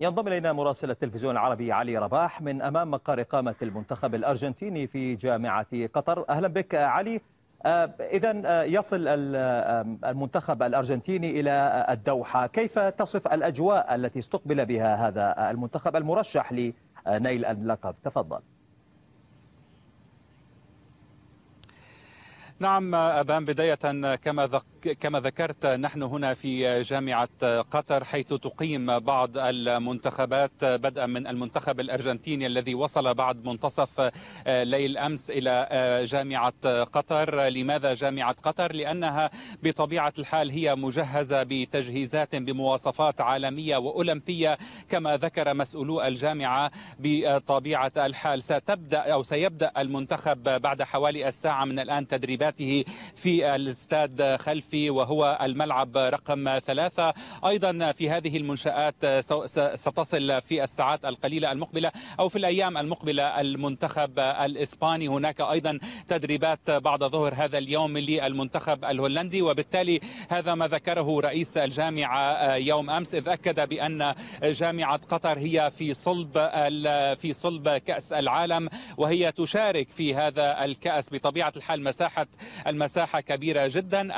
ينضم إلينا مراسل التلفزيون العربي علي رباح من أمام مقر إقامة المنتخب الأرجنتيني في جامعة قطر أهلا بك علي آه، إذا آه، يصل آه، المنتخب الأرجنتيني إلى الدوحة كيف تصف الأجواء التي استقبل بها هذا المنتخب المرشح لنيل اللقب تفضل نعم أبان بداية كما كما ذكرت نحن هنا في جامعة قطر حيث تقيم بعض المنتخبات بدءا من المنتخب الأرجنتيني الذي وصل بعد منتصف آه، ليل أمس إلى آه، جامعة قطر لماذا جامعة قطر؟ لأنها بطبيعة الحال هي مجهزة بتجهيزات بمواصفات عالمية وأولمبية كما ذكر مسؤولو الجامعة بطبيعة الحال ستبدأ أو سيبدأ المنتخب بعد حوالي الساعة من الآن تدريبات 对。في الاستاد خلفي وهو الملعب رقم ثلاثة أيضا في هذه المنشآت ستصل في الساعات القليلة المقبلة أو في الأيام المقبلة المنتخب الإسباني هناك أيضا تدريبات بعد ظهر هذا اليوم للمنتخب الهولندي وبالتالي هذا ما ذكره رئيس الجامعة يوم أمس إذ أكد بأن جامعة قطر هي في صلب في صلب كأس العالم وهي تشارك في هذا الكأس بطبيعة الحال مساحة المساحة مساحة كبيرة جدا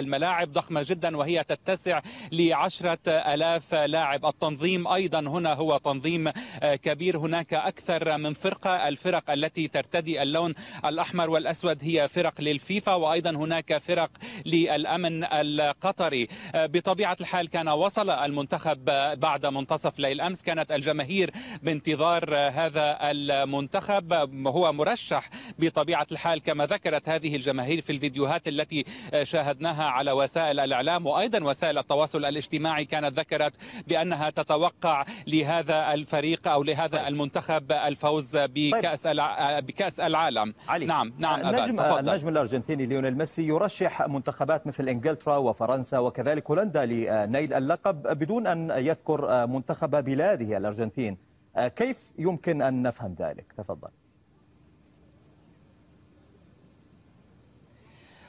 الملاعب ضخمة جدا وهي تتسع لعشرة ألاف لاعب التنظيم أيضا هنا هو تنظيم كبير هناك أكثر من فرقة الفرق التي ترتدي اللون الأحمر والأسود هي فرق للفيفا وأيضا هناك فرق للأمن القطري بطبيعة الحال كان وصل المنتخب بعد منتصف ليل أمس كانت الجماهير بانتظار هذا المنتخب هو مرشح بطبيعة الحال كما ذكرت هذه الجماهير في الفيديوهات التي آه، شاهدناها على وسائل الاعلام وايضا وسائل التواصل الاجتماعي كانت ذكرت بانها تتوقع لهذا الفريق او لهذا طيب. المنتخب الفوز طيب. بكاس طيب. بكاس العالم علي. نعم نعم النجم, النجم الارجنتيني ليونيل ميسي يرشح منتخبات مثل انجلترا وفرنسا وكذلك هولندا لنيل اللقب بدون ان يذكر آه، منتخب بلاده الارجنتين كيف يمكن ان نفهم ذلك تفضل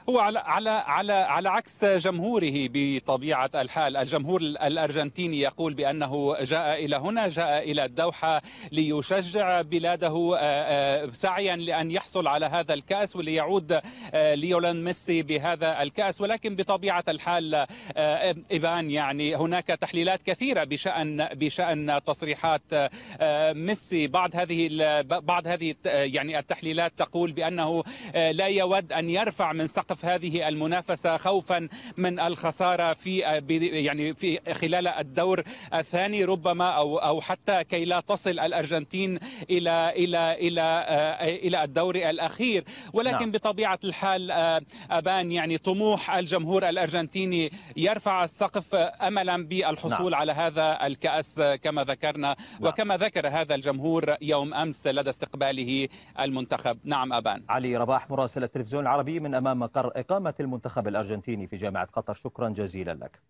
هو على على على على عكس جمهوره بطبيعه الحال، الجمهور الارجنتيني يقول بانه جاء الى هنا، جاء الى الدوحه ليشجع بلاده آه، آه، سعيا لان يحصل على هذا الكاس وليعود آه، ليولان ميسي بهذا الكاس، ولكن بطبيعه الحال ابان يعني هناك تحليلات كثيره بشان بشان تصريحات ميسي، بعض هذه بعض هذه يعني التحليلات تقول بانه لا يود ان يرفع من سقف توقف هذه المنافسه خوفا من الخساره في يعني في خلال الدور الثاني ربما او او حتى كي لا تصل الارجنتين الى الى الى آه، الى الدور الاخير ولكن نعم. بطبيعه الحال آه، ابان يعني طموح الجمهور الارجنتيني يرفع السقف املا بالحصول نعم. على هذا الكاس كما ذكرنا نعم. وكما ذكر هذا الجمهور يوم امس لدى استقباله المنتخب نعم ابان علي رباح مراسل التلفزيون العربي من امام مقر إقامة المنتخب الأرجنتيني في جامعة قطر شكرا جزيلا لك